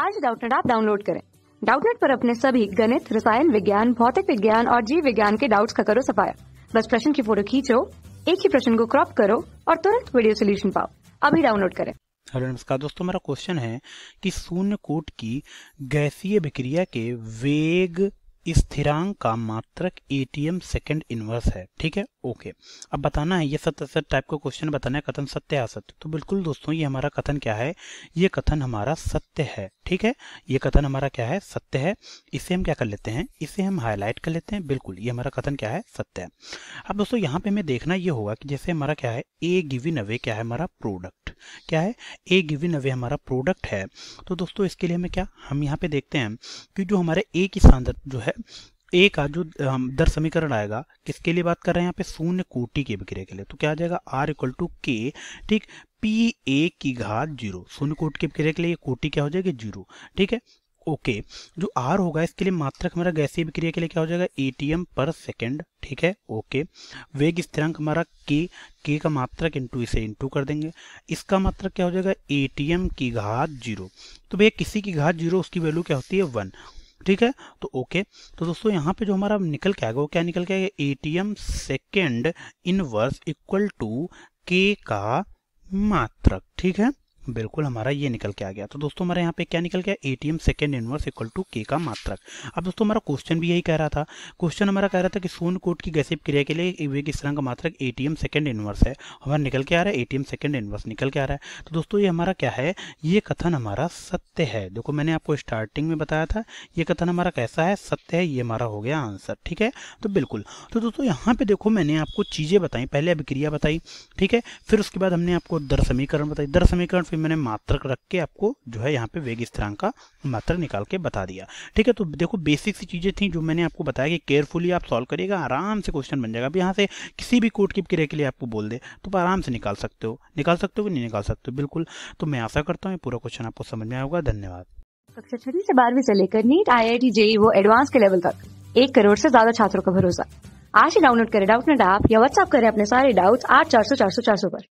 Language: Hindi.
आज डाउटनेट आप डाउनलोड करें डाउटनेट पर अपने सभी गणित रसायन विज्ञान भौतिक विज्ञान और जीव विज्ञान के डाउट्स का करो सफाया बस प्रश्न की फोटो खींचो एक ही प्रश्न को क्रॉप करो और तुरंत वीडियो सोल्यूशन पाओ अभी डाउनलोड करें हेलो नमस्कार दोस्तों मेरा क्वेश्चन है कि शून्य कोट की गैसीय विक्रिया के वेग स्थिरांक का मात्रक एटीएम सेकंड इनवर्स है ठीक है ओके अब बताना है ये सत्य सत्य टाइप का क्वेश्चन बताना है कथन सत्य असत्य तो बिल्कुल दोस्तों ये हमारा कथन क्या है ये कथन हमारा सत्य है ठीक है ये कथन हमारा क्या है सत्य है इसे हम क्या कर लेते हैं इसे हम हाईलाइट कर लेते हैं बिल्कुल ये हमारा कथन क्या है सत्य है अब दोस्तों यहाँ पे हमें देखना ये होगा कि जैसे हमारा क्या है ए गिविन अवे क्या है हमारा प्रोडक्ट क्या है ए गिविन अवे हमारा प्रोडक्ट है तो दोस्तों इसके लिए हमें क्या हम यहाँ पे देखते हैं कि जो हमारे ए की सांद्रता जो है ए का जो दर समीकरण आएगा किसके लिए बात कर रहे हैं यहाँ पे शून्य कोटि के विक्रय के लिए तो क्या आ जाएगा आर इक्वल टू के ठीक पी ए की घात जीरो शून्य कोटि के विक्रय के लिए कोटि क्या हो जाएगी जीरो ठीक है ओके जो आर होगा इसके लिए मात्रक हमारा गैसीय विक्रिया के लिए क्या हो जाएगा एटीएम पर सेकेंड ठीक है ओके वेग स्थिरांक हमारा के के का मात्रक इंटू इसे इंटू कर देंगे इसका मात्रक क्या हो जाएगा एटीएम की घात जीरो तो भैया किसी की घात जीरो उसकी वैल्यू क्या होती है वन ठीक है तो ओके तो दोस्तों यहाँ पे जो हमारा निकल के आएगा वो क्या निकल के आएगा A T M second inverse equal to K का मात्रक ठीक है बिल्कुल हमारा ये निकल के आ गया तो दोस्तों हमारे यहाँ पे क्या निकल गया A T M second inverse equal to K का मात्रक अब दोस्तों हमारा क्वेश्चन भी यही कह रहा था क्वेश्चन हमारा कह रहा था कि सोन कोट की गैसिप क्रिया के लिए वे किस तरह का मात्रक A T M second inverse है हमारा निकल के आ रहा है A T M second inverse निकल के आ रहा है तो दोस्तों ये हमारा क्या है ये कथन हमारा सत्य है देखो मैंने आपको स्टार्टिंग में बताया था ये कथन हमारा कैसा है सत्य है ये हमारा हो गया आंसर ठीक है तो बिल्कुल तो दोस्तों यहाँ पे देखो मैंने आपको चीज़ें बताई पहले अभिक्रिया बताई ठीक है फिर उसके बाद हमने आपको दर समीकरण बताई दर समीकरण फिर मैंने मात्रक रख के आपको जो है यहाँ पे वेग स्थिरांक का मात्र निकाल के बता दिया ठीक है तो देखो बेसिक सी चीज़ें थी जो मैंने आपको बताया कि केयरफुली आप सॉल्व करिएगा आराम से क्वेश्चन बन जाएगा अब यहाँ से किसी भी कोर्ट की क्रिया के लिए आपको बोल दे तो आराम से निकाल सकते हो निकाल सकते हो कि नहीं निकाल सकते हो बिल्कुल तो मैं आशा करता हूँ पूरा क्वेश्चन आपको समझ में आया होगा धन्यवाद कक्षा छठी से बारहवीं से लेकर NEET I I T JEE वो एडवांस के लेवल तक एक करोड़ से ज्यादा छात्रों का भरोसा आज ही डाउनलोड करें डाउट नेट ऐप या व्हाट्सएप करें अपने सारे डाउट्स आठ चार सौ चार सौ चार सौ पर